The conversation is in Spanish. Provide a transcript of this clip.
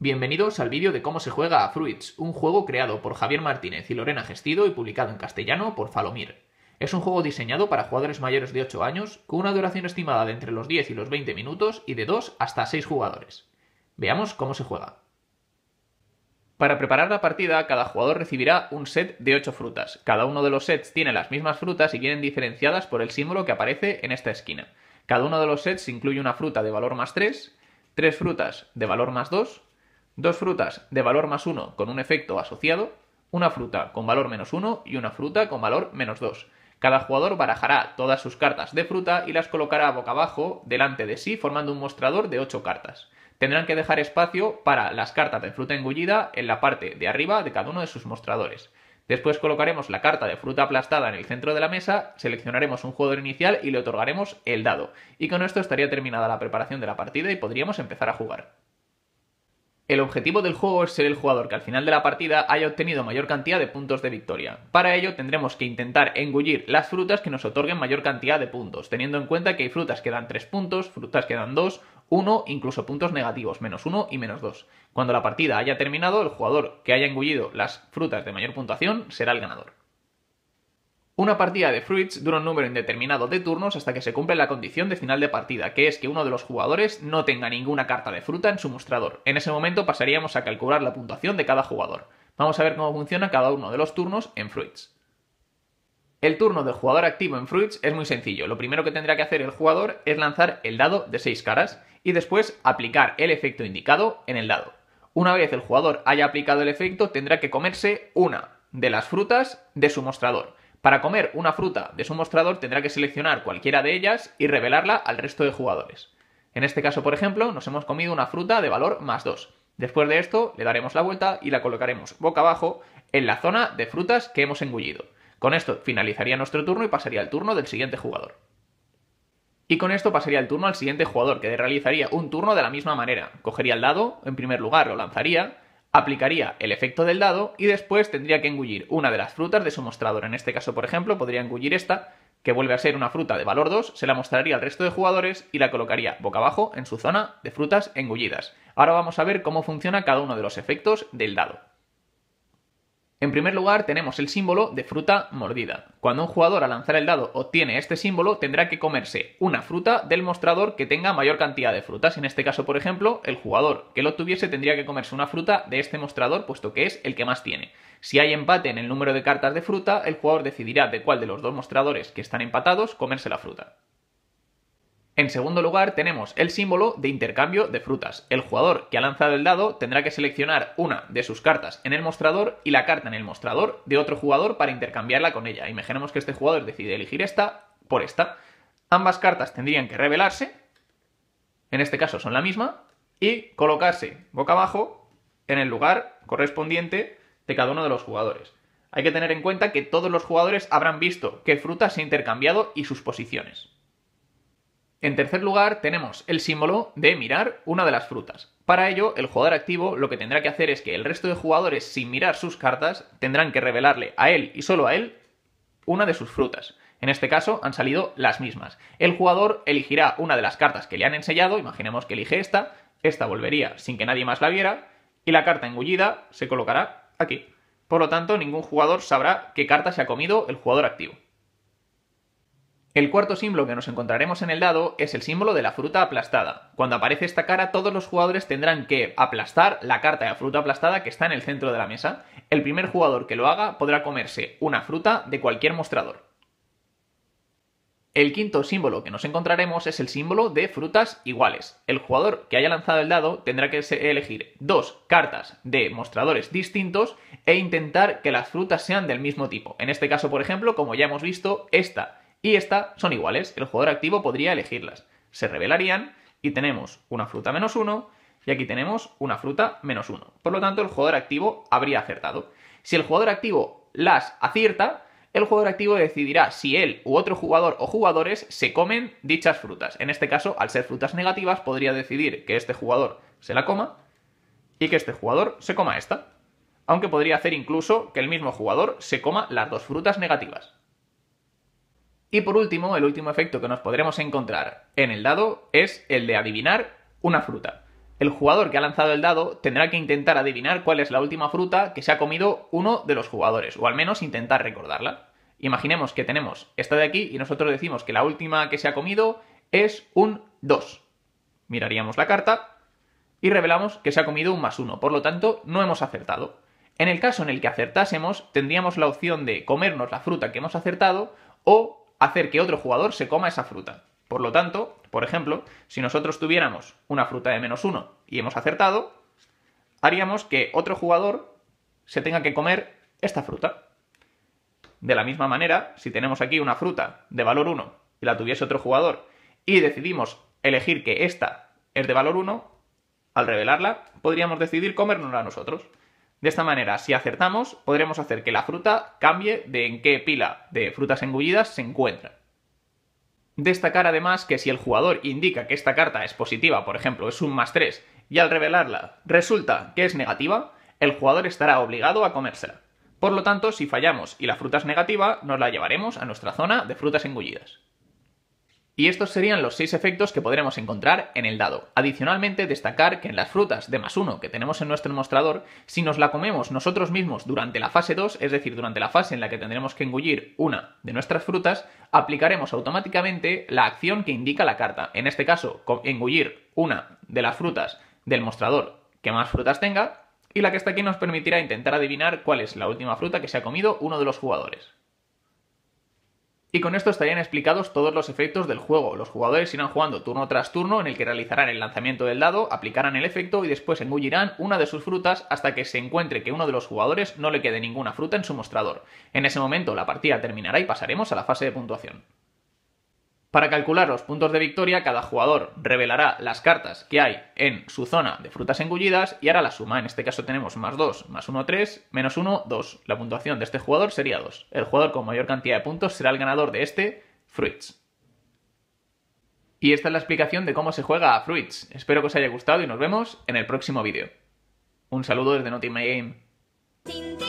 Bienvenidos al vídeo de cómo se juega a Fruits, un juego creado por Javier Martínez y Lorena Gestido y publicado en castellano por Falomir. Es un juego diseñado para jugadores mayores de 8 años, con una duración estimada de entre los 10 y los 20 minutos y de 2 hasta 6 jugadores. Veamos cómo se juega. Para preparar la partida, cada jugador recibirá un set de 8 frutas. Cada uno de los sets tiene las mismas frutas y vienen diferenciadas por el símbolo que aparece en esta esquina. Cada uno de los sets incluye una fruta de valor más 3, 3 frutas de valor más 2, dos frutas de valor más 1 con un efecto asociado, una fruta con valor menos uno y una fruta con valor menos 2. Cada jugador barajará todas sus cartas de fruta y las colocará boca abajo delante de sí formando un mostrador de 8 cartas. Tendrán que dejar espacio para las cartas de fruta engullida en la parte de arriba de cada uno de sus mostradores. Después colocaremos la carta de fruta aplastada en el centro de la mesa, seleccionaremos un jugador inicial y le otorgaremos el dado. Y con esto estaría terminada la preparación de la partida y podríamos empezar a jugar. El objetivo del juego es ser el jugador que al final de la partida haya obtenido mayor cantidad de puntos de victoria. Para ello tendremos que intentar engullir las frutas que nos otorguen mayor cantidad de puntos, teniendo en cuenta que hay frutas que dan 3 puntos, frutas que dan 2, 1, incluso puntos negativos, menos 1 y menos 2. Cuando la partida haya terminado, el jugador que haya engullido las frutas de mayor puntuación será el ganador. Una partida de Fruits dura un número indeterminado de turnos hasta que se cumple la condición de final de partida, que es que uno de los jugadores no tenga ninguna carta de fruta en su mostrador. En ese momento pasaríamos a calcular la puntuación de cada jugador. Vamos a ver cómo funciona cada uno de los turnos en Fruits. El turno del jugador activo en Fruits es muy sencillo. Lo primero que tendrá que hacer el jugador es lanzar el dado de seis caras y después aplicar el efecto indicado en el dado. Una vez el jugador haya aplicado el efecto, tendrá que comerse una de las frutas de su mostrador. Para comer una fruta de su mostrador tendrá que seleccionar cualquiera de ellas y revelarla al resto de jugadores. En este caso, por ejemplo, nos hemos comido una fruta de valor más 2. Después de esto, le daremos la vuelta y la colocaremos boca abajo en la zona de frutas que hemos engullido. Con esto finalizaría nuestro turno y pasaría el turno del siguiente jugador. Y con esto pasaría el turno al siguiente jugador, que realizaría un turno de la misma manera. Cogería el dado, en primer lugar lo lanzaría, aplicaría el efecto del dado y después tendría que engullir una de las frutas de su mostrador. En este caso, por ejemplo, podría engullir esta, que vuelve a ser una fruta de valor 2, se la mostraría al resto de jugadores y la colocaría boca abajo en su zona de frutas engullidas. Ahora vamos a ver cómo funciona cada uno de los efectos del dado. En primer lugar, tenemos el símbolo de fruta mordida. Cuando un jugador al lanzar el dado obtiene este símbolo, tendrá que comerse una fruta del mostrador que tenga mayor cantidad de frutas. En este caso, por ejemplo, el jugador que lo tuviese tendría que comerse una fruta de este mostrador, puesto que es el que más tiene. Si hay empate en el número de cartas de fruta, el jugador decidirá de cuál de los dos mostradores que están empatados comerse la fruta. En segundo lugar, tenemos el símbolo de intercambio de frutas. El jugador que ha lanzado el dado tendrá que seleccionar una de sus cartas en el mostrador y la carta en el mostrador de otro jugador para intercambiarla con ella. Imaginemos que este jugador decide elegir esta por esta. Ambas cartas tendrían que revelarse, en este caso son la misma, y colocarse boca abajo en el lugar correspondiente de cada uno de los jugadores. Hay que tener en cuenta que todos los jugadores habrán visto qué frutas se ha intercambiado y sus posiciones. En tercer lugar, tenemos el símbolo de mirar una de las frutas. Para ello, el jugador activo lo que tendrá que hacer es que el resto de jugadores, sin mirar sus cartas, tendrán que revelarle a él y solo a él una de sus frutas. En este caso han salido las mismas. El jugador elegirá una de las cartas que le han enseñado, imaginemos que elige esta, esta volvería sin que nadie más la viera, y la carta engullida se colocará aquí. Por lo tanto, ningún jugador sabrá qué carta se ha comido el jugador activo. El cuarto símbolo que nos encontraremos en el dado es el símbolo de la fruta aplastada. Cuando aparece esta cara, todos los jugadores tendrán que aplastar la carta de la fruta aplastada que está en el centro de la mesa. El primer jugador que lo haga podrá comerse una fruta de cualquier mostrador. El quinto símbolo que nos encontraremos es el símbolo de frutas iguales. El jugador que haya lanzado el dado tendrá que elegir dos cartas de mostradores distintos e intentar que las frutas sean del mismo tipo. En este caso, por ejemplo, como ya hemos visto, esta y esta son iguales. El jugador activo podría elegirlas. Se revelarían y tenemos una fruta menos uno y aquí tenemos una fruta menos uno. Por lo tanto, el jugador activo habría acertado. Si el jugador activo las acierta, el jugador activo decidirá si él u otro jugador o jugadores se comen dichas frutas. En este caso, al ser frutas negativas, podría decidir que este jugador se la coma y que este jugador se coma esta. Aunque podría hacer incluso que el mismo jugador se coma las dos frutas negativas. Y por último, el último efecto que nos podremos encontrar en el dado es el de adivinar una fruta. El jugador que ha lanzado el dado tendrá que intentar adivinar cuál es la última fruta que se ha comido uno de los jugadores, o al menos intentar recordarla. Imaginemos que tenemos esta de aquí y nosotros decimos que la última que se ha comido es un 2. Miraríamos la carta y revelamos que se ha comido un más 1, por lo tanto no hemos acertado. En el caso en el que acertásemos, tendríamos la opción de comernos la fruta que hemos acertado o hacer que otro jugador se coma esa fruta. Por lo tanto, por ejemplo, si nosotros tuviéramos una fruta de menos uno y hemos acertado, haríamos que otro jugador se tenga que comer esta fruta. De la misma manera, si tenemos aquí una fruta de valor 1 y la tuviese otro jugador y decidimos elegir que esta es de valor 1, al revelarla podríamos decidir comérnosla nosotros. De esta manera, si acertamos, podremos hacer que la fruta cambie de en qué pila de frutas engullidas se encuentra. Destacar además que si el jugador indica que esta carta es positiva, por ejemplo, es un más 3, y al revelarla resulta que es negativa, el jugador estará obligado a comérsela. Por lo tanto, si fallamos y la fruta es negativa, nos la llevaremos a nuestra zona de frutas engullidas. Y estos serían los seis efectos que podremos encontrar en el dado. Adicionalmente, destacar que en las frutas de más uno que tenemos en nuestro mostrador, si nos la comemos nosotros mismos durante la fase 2, es decir, durante la fase en la que tendremos que engullir una de nuestras frutas, aplicaremos automáticamente la acción que indica la carta. En este caso, engullir una de las frutas del mostrador que más frutas tenga, y la que está aquí nos permitirá intentar adivinar cuál es la última fruta que se ha comido uno de los jugadores. Y con esto estarían explicados todos los efectos del juego. Los jugadores irán jugando turno tras turno en el que realizarán el lanzamiento del dado, aplicarán el efecto y después engullirán una de sus frutas hasta que se encuentre que uno de los jugadores no le quede ninguna fruta en su mostrador. En ese momento la partida terminará y pasaremos a la fase de puntuación. Para calcular los puntos de victoria, cada jugador revelará las cartas que hay en su zona de frutas engullidas y hará la suma. En este caso tenemos más 2, más 1, 3, menos 1, 2. La puntuación de este jugador sería 2. El jugador con mayor cantidad de puntos será el ganador de este Fruits. Y esta es la explicación de cómo se juega a Fruits. Espero que os haya gustado y nos vemos en el próximo vídeo. Un saludo desde Not My Game.